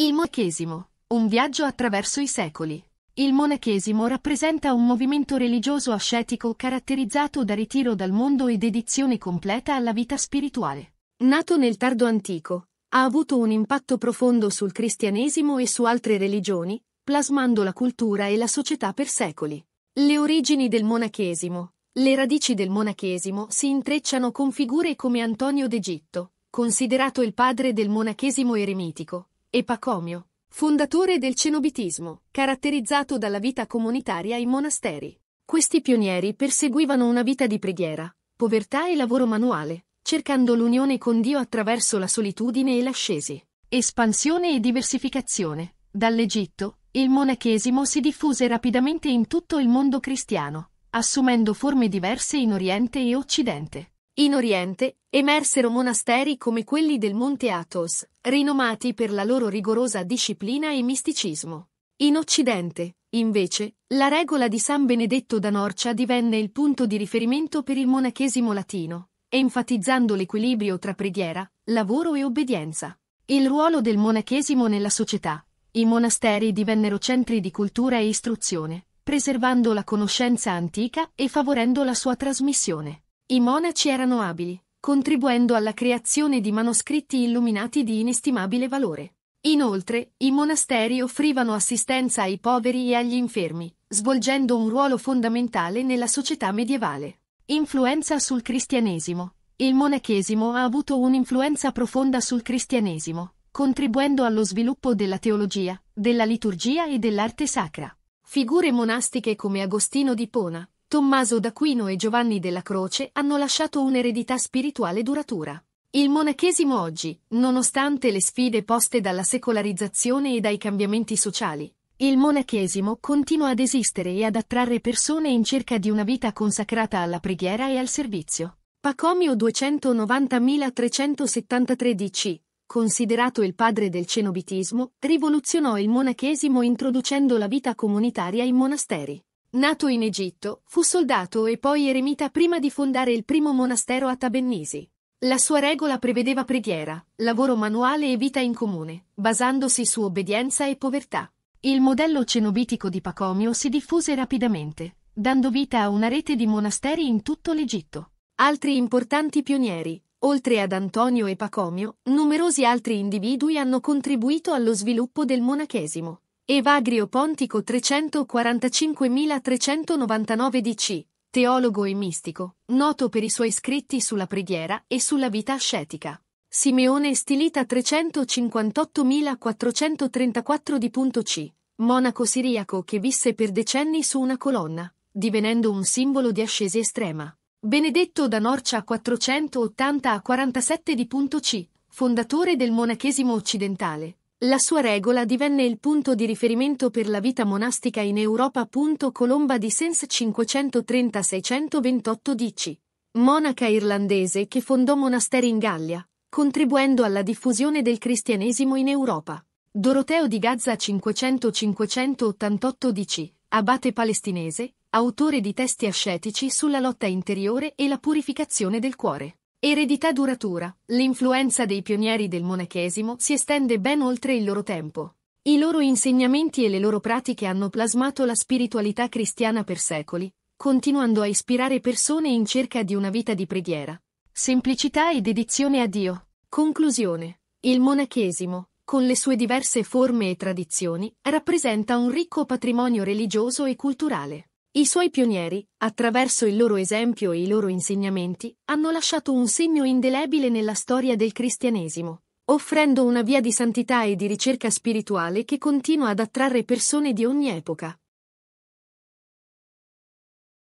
Il monachesimo. Un viaggio attraverso i secoli. Il monachesimo rappresenta un movimento religioso ascetico caratterizzato da ritiro dal mondo e dedizione completa alla vita spirituale. Nato nel tardo antico, ha avuto un impatto profondo sul cristianesimo e su altre religioni, plasmando la cultura e la società per secoli. Le origini del monachesimo. Le radici del monachesimo si intrecciano con figure come Antonio d'Egitto, considerato il padre del monachesimo eremitico, e Pacomio, fondatore del cenobitismo, caratterizzato dalla vita comunitaria in monasteri. Questi pionieri perseguivano una vita di preghiera, povertà e lavoro manuale, cercando l'unione con Dio attraverso la solitudine e l'ascesi. Espansione e diversificazione. Dall'Egitto, il monachesimo si diffuse rapidamente in tutto il mondo cristiano, assumendo forme diverse in Oriente e Occidente. In Oriente, emersero monasteri come quelli del Monte Athos, rinomati per la loro rigorosa disciplina e misticismo. In Occidente, invece, la regola di San Benedetto da Norcia divenne il punto di riferimento per il monachesimo latino, enfatizzando l'equilibrio tra preghiera, lavoro e obbedienza. Il ruolo del monachesimo nella società. I monasteri divennero centri di cultura e istruzione, preservando la conoscenza antica e favorendo la sua trasmissione. I monaci erano abili, contribuendo alla creazione di manoscritti illuminati di inestimabile valore. Inoltre, i monasteri offrivano assistenza ai poveri e agli infermi, svolgendo un ruolo fondamentale nella società medievale. Influenza sul cristianesimo. Il monachesimo ha avuto un'influenza profonda sul cristianesimo, contribuendo allo sviluppo della teologia, della liturgia e dell'arte sacra. Figure monastiche come Agostino di Pona, Tommaso d'Aquino e Giovanni della Croce hanno lasciato un'eredità spirituale duratura. Il monachesimo oggi, nonostante le sfide poste dalla secolarizzazione e dai cambiamenti sociali, il monachesimo continua ad esistere e ad attrarre persone in cerca di una vita consacrata alla preghiera e al servizio. Pacomio 290.373 DC, considerato il padre del cenobitismo, rivoluzionò il monachesimo introducendo la vita comunitaria in monasteri. Nato in Egitto, fu soldato e poi eremita prima di fondare il primo monastero a Tabennisi. La sua regola prevedeva preghiera, lavoro manuale e vita in comune, basandosi su obbedienza e povertà. Il modello cenobitico di Pacomio si diffuse rapidamente, dando vita a una rete di monasteri in tutto l'Egitto. Altri importanti pionieri, oltre ad Antonio e Pacomio, numerosi altri individui hanno contribuito allo sviluppo del monachesimo. Evagrio Pontico 345.399 DC, teologo e mistico, noto per i suoi scritti sulla preghiera e sulla vita ascetica. Simeone Stilita 358.434 di.c, monaco siriaco che visse per decenni su una colonna, divenendo un simbolo di ascesi estrema. Benedetto da Norcia 480 a 47 di.c, fondatore del monachesimo occidentale, la sua regola divenne il punto di riferimento per la vita monastica in Europa. Colomba di Sens 530-628 dici. Monaca irlandese che fondò monasteri in Gallia, contribuendo alla diffusione del cristianesimo in Europa. Doroteo di Gaza 500-588 dici. Abate palestinese, autore di testi ascetici sulla lotta interiore e la purificazione del cuore. Eredità duratura. L'influenza dei pionieri del monachesimo si estende ben oltre il loro tempo. I loro insegnamenti e le loro pratiche hanno plasmato la spiritualità cristiana per secoli, continuando a ispirare persone in cerca di una vita di preghiera, semplicità e dedizione a Dio. Conclusione. Il monachesimo, con le sue diverse forme e tradizioni, rappresenta un ricco patrimonio religioso e culturale. I suoi pionieri, attraverso il loro esempio e i loro insegnamenti, hanno lasciato un segno indelebile nella storia del cristianesimo, offrendo una via di santità e di ricerca spirituale che continua ad attrarre persone di ogni epoca.